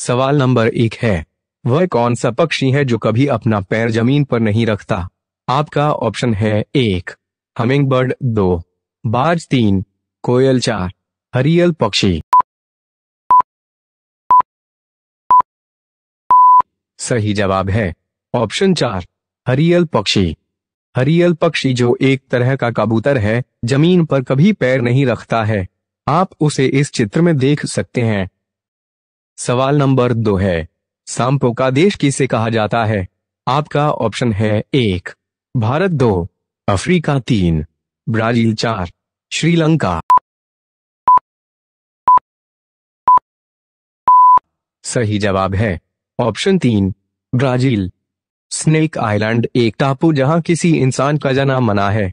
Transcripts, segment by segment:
सवाल नंबर एक है वह कौन सा पक्षी है जो कभी अपना पैर जमीन पर नहीं रखता आपका ऑप्शन है एक हमिंग बर्ड दो बाज तीन कोयल चार हरियल पक्षी सही जवाब है ऑप्शन चार हरियल पक्षी हरियल पक्षी जो एक तरह का कबूतर है जमीन पर कभी पैर नहीं रखता है आप उसे इस चित्र में देख सकते हैं सवाल नंबर दो है सांपो का देश किसे कहा जाता है आपका ऑप्शन है एक भारत दो अफ्रीका तीन ब्राजील चार श्रीलंका सही जवाब है ऑप्शन तीन ब्राजील स्नेक आइलैंड एक टापू जहां किसी इंसान का जना मना है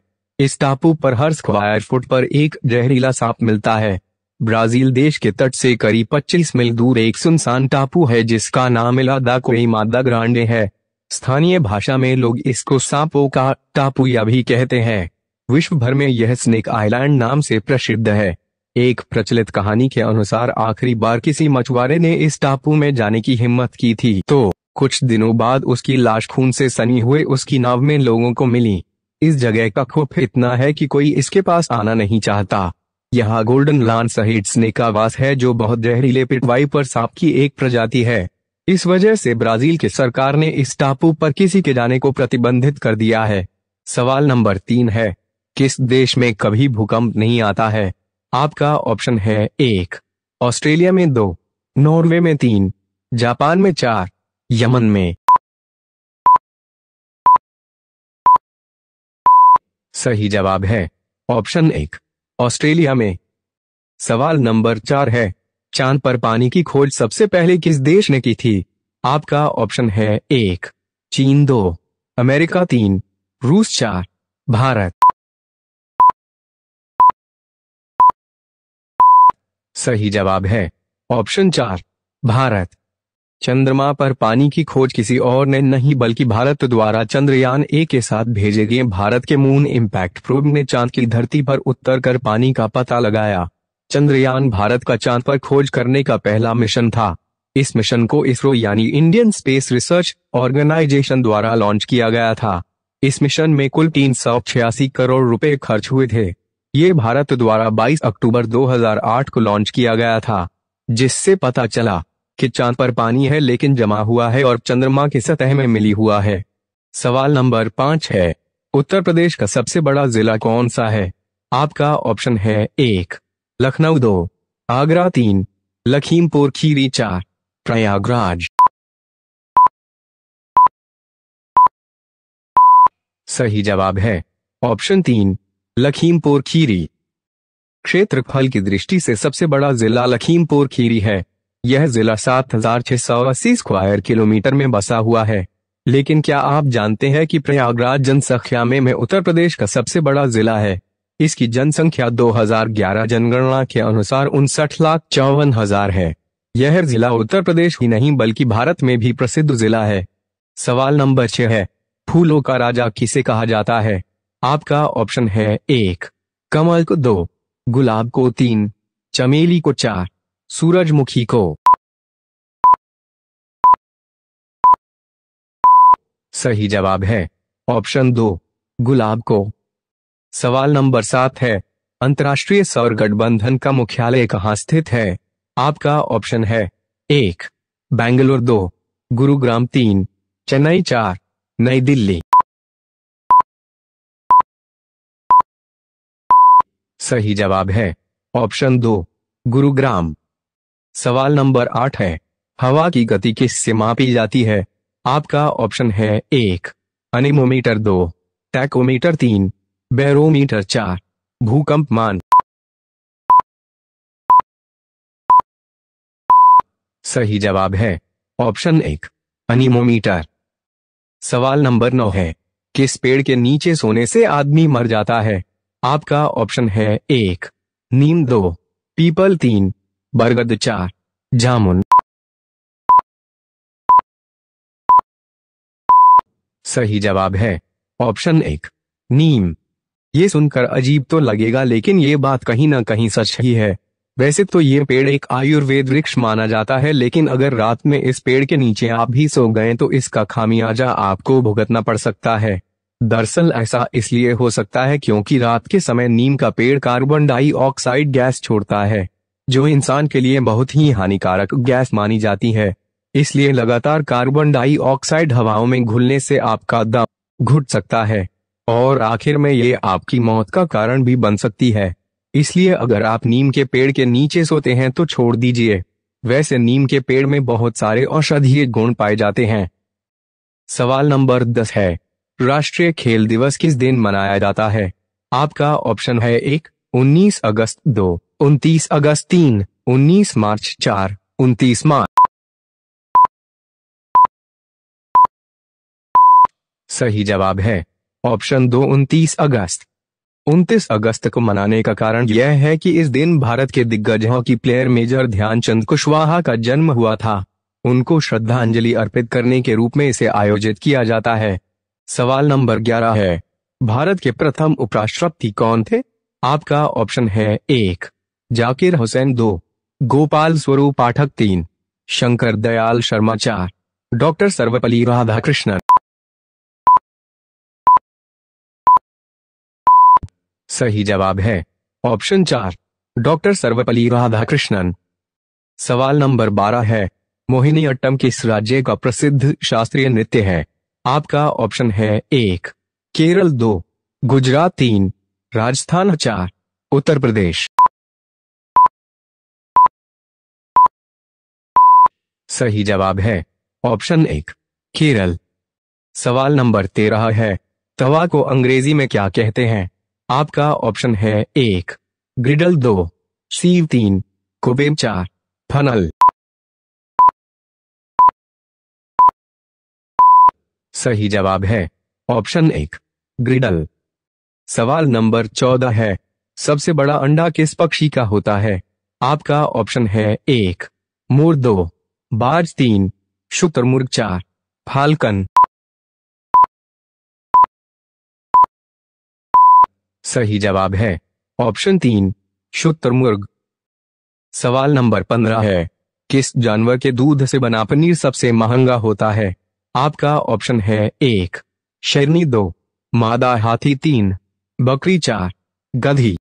इस टापू पर हर स्क्वायर फुट पर एक जहरीला सांप मिलता है ब्राजील देश के तट से करीब 25 मील दूर एक सुनसान टापू है जिसका नाम इलादा कोई मादा ग्रांडे है स्थानीय भाषा में लोग इसको सांपो का टापू या भी कहते हैं विश्व भर में यह स्नेक आइलैंड नाम से प्रसिद्ध है एक प्रचलित कहानी के अनुसार आखिरी बार किसी मछुआरे ने इस टापू में जाने की हिम्मत की थी तो कुछ दिनों बाद उसकी लाश खून से सनी हुए उसकी नाव में लोगों को मिली इस जगह का खुफ इतना है कि कोई इसके पास आना नहीं चाहता यहाँ गोल्डन लांस हिट स्नेक का वास है जो बहुत जहरीले वाइपर सांप की एक प्रजाति है इस वजह से ब्राजील की सरकार ने इस टापू पर किसी के जाने को प्रतिबंधित कर दिया है सवाल नंबर तीन है किस देश में कभी भूकंप नहीं आता है आपका ऑप्शन है एक ऑस्ट्रेलिया में दो नॉर्वे में तीन जापान में चार यमन में सही जवाब है ऑप्शन एक ऑस्ट्रेलिया में सवाल नंबर चार है चांद पर पानी की खोज सबसे पहले किस देश ने की थी आपका ऑप्शन है एक चीन दो अमेरिका तीन रूस चार भारत सही जवाब है ऑप्शन चार भारत चंद्रमा पर पानी की खोज किसी और ने नहीं बल्कि भारत द्वारा चंद्रयान ए के साथ भेजे गए भारत के मून इम्पैक्ट प्रोब ने चांद की धरती पर उतर कर पानी का पता लगाया चंद्रयान भारत का चांद पर खोज करने का पहला मिशन था इस मिशन को इसरो यानी इंडियन स्पेस रिसर्च ऑर्गेनाइजेशन द्वारा लॉन्च किया गया था इस मिशन में कुल तीन करोड़ रुपए खर्च हुए थे ये भारत द्वारा 22 अक्टूबर 2008 को लॉन्च किया गया था जिससे पता चला कि चांद पर पानी है लेकिन जमा हुआ है और चंद्रमा की सतह में मिली हुआ है सवाल नंबर पांच है उत्तर प्रदेश का सबसे बड़ा जिला कौन सा है आपका ऑप्शन है एक लखनऊ दो आगरा तीन लखीमपुर खीरी चार प्रयागराज सही जवाब है ऑप्शन तीन लखीमपुर खीरी क्षेत्रफल की दृष्टि से सबसे बड़ा जिला लखीमपुर खीरी है यह जिला अस्सी स्क्वायर किलोमीटर में बसा हुआ है लेकिन क्या आप जानते हैं कि प्रयागराज जनसंख्या में, में उत्तर प्रदेश का सबसे बड़ा जिला है इसकी जनसंख्या 2011 जनगणना के अनुसार उनसठ लाख चौवन हजार है यह जिला उत्तर प्रदेश ही नहीं बल्कि भारत में भी प्रसिद्ध जिला है सवाल नंबर छह है फूलों का राजा किसे कहा जाता है आपका ऑप्शन है एक कमल को दो गुलाब को तीन चमेली को चार सूरजमुखी को सही जवाब है ऑप्शन दो गुलाब को सवाल नंबर सात है अंतर्राष्ट्रीय सौर गठबंधन का मुख्यालय कहां स्थित है आपका ऑप्शन है एक बेंगलोर दो गुरुग्राम तीन चेन्नई चार नई दिल्ली सही जवाब है ऑप्शन दो गुरुग्राम सवाल नंबर आठ है हवा की गति किससे मापी जाती है आपका ऑप्शन है एक अनिमोमीटर दो टैकोमीटर तीन बैरोमीटर चार भूकंप मान सही जवाब है ऑप्शन एक अनिमोमीटर सवाल नंबर नौ है किस पेड़ के नीचे सोने से आदमी मर जाता है आपका ऑप्शन है एक नीम दो पीपल तीन बरगद चार जामुन सही जवाब है ऑप्शन एक नीम ये सुनकर अजीब तो लगेगा लेकिन ये बात कहीं ना कहीं सच ही है वैसे तो ये पेड़ एक आयुर्वेद वृक्ष माना जाता है लेकिन अगर रात में इस पेड़ के नीचे आप भी सो गए तो इसका खामियाजा आपको भुगतना पड़ सकता है दरअसल ऐसा इसलिए हो सकता है क्योंकि रात के समय नीम का पेड़ कार्बन डाइऑक्साइड गैस छोड़ता है जो इंसान के लिए बहुत ही हानिकारक गैस मानी जाती है इसलिए लगातार कार्बन डाइऑक्साइड हवाओं में घुलने से आपका दम घुट सकता है और आखिर में ये आपकी मौत का कारण भी बन सकती है इसलिए अगर आप नीम के पेड़ के नीचे सोते हैं तो छोड़ दीजिए वैसे नीम के पेड़ में बहुत सारे औषधीय गुण पाए जाते हैं सवाल नंबर दस है राष्ट्रीय खेल दिवस किस दिन मनाया जाता है आपका ऑप्शन है एक 19 अगस्त दो उनतीस अगस्त तीन उन्नीस मार्च चार उनतीस मार्च सही जवाब है ऑप्शन दो उनतीस अगस्त उनतीस अगस्त को मनाने का कारण यह है कि इस दिन भारत के दिग्गज hockey player major Dhyanchand Kushwaha का जन्म हुआ था उनको श्रद्धांजलि अर्पित करने के रूप में इसे आयोजित किया जाता है सवाल नंबर ग्यारह है भारत के प्रथम उपराष्ट्रपति कौन थे आपका ऑप्शन है एक जाकिर हुसैन दो गोपाल स्वरूप पाठक तीन शंकर दयाल शर्मा चार डॉक्टर सर्वपल्ली राधाकृष्णन सही जवाब है ऑप्शन चार डॉक्टर सर्वपल्ली राधाकृष्णन सवाल नंबर बारह है मोहिनी अट्टम किस राज्य का प्रसिद्ध शास्त्रीय नृत्य है आपका ऑप्शन है एक केरल दो गुजरात तीन राजस्थान चार उत्तर प्रदेश सही जवाब है ऑप्शन एक केरल सवाल नंबर तेरह है तवा को अंग्रेजी में क्या कहते हैं आपका ऑप्शन है एक ग्रिडल दो सीव तीन कुबेब चार फनल सही जवाब है ऑप्शन एक ग्रिडल सवाल नंबर चौदह है सबसे बड़ा अंडा किस पक्षी का होता है आपका ऑप्शन है एक मोर दो बाज तीन शुतुरमुर्ग चार फाल्कन सही जवाब है ऑप्शन तीन शुतुरमुर्ग सवाल नंबर पंद्रह है किस जानवर के दूध से बना पनीर सबसे महंगा होता है आपका ऑप्शन है एक शेरनी दो मादा हाथी तीन बकरी चार गधी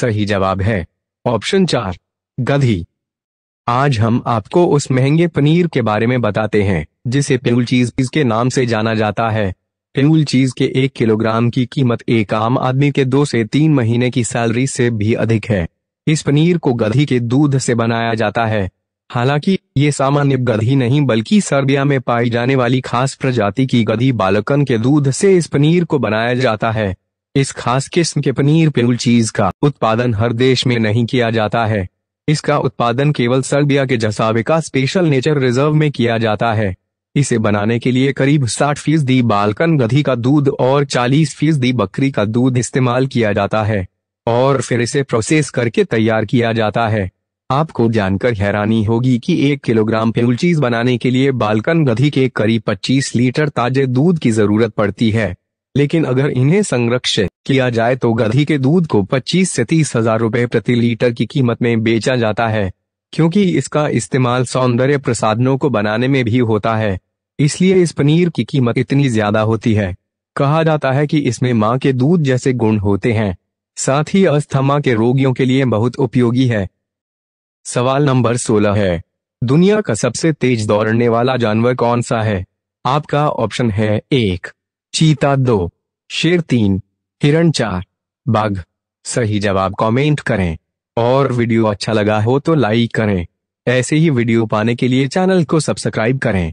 सही जवाब है ऑप्शन चार गधी आज हम आपको उस महंगे पनीर के बारे में बताते हैं जिसे पिनुल चीज के नाम से जाना जाता है पिनुल चीज के एक किलोग्राम की कीमत एक आम आदमी के दो से तीन महीने की सैलरी से भी अधिक है इस पनीर को गधी के दूध से बनाया जाता है हालांकि ये सामान्य गधी नहीं बल्कि सर्बिया में पाई जाने वाली खास प्रजाति की गधी बालकन के दूध से इस पनीर को बनाया जाता है इस खास किस्म के पनीर पेल चीज का उत्पादन हर देश में नहीं किया जाता है इसका उत्पादन केवल सर्बिया के जसाविका स्पेशल नेचर रिजर्व में किया जाता है इसे बनाने के लिए करीब 60 फीसदी बालकन गधी का दूध और 40 फीसदी बकरी का दूध इस्तेमाल किया जाता है और फिर इसे प्रोसेस करके तैयार किया जाता है आपको जानकर हैरानी होगी कि एक किलोग्राम पेल चीज बनाने के लिए बालकन गधी के करीब 25 लीटर ताजे दूध की जरूरत पड़ती है लेकिन अगर इन्हें संरक्षित किया जाए तो गधी के दूध को 25 से तीस हजार रूपए प्रति लीटर की कीमत में बेचा जाता है क्योंकि इसका इस्तेमाल सौंदर्य प्रसादनों को बनाने में भी होता है इसलिए इस पनीर की कीमत इतनी ज्यादा होती है कहा जाता है कि इसमें माँ के दूध जैसे गुण होते हैं साथ ही अस्थमा के रोगियों के लिए बहुत उपयोगी है सवाल नंबर 16 है दुनिया का सबसे तेज दौड़ने वाला जानवर कौन सा है आपका ऑप्शन है एक चीता दो शेर तीन हिरण चार बाघ सही जवाब कमेंट करें और वीडियो अच्छा लगा हो तो लाइक करें ऐसे ही वीडियो पाने के लिए चैनल को सब्सक्राइब करें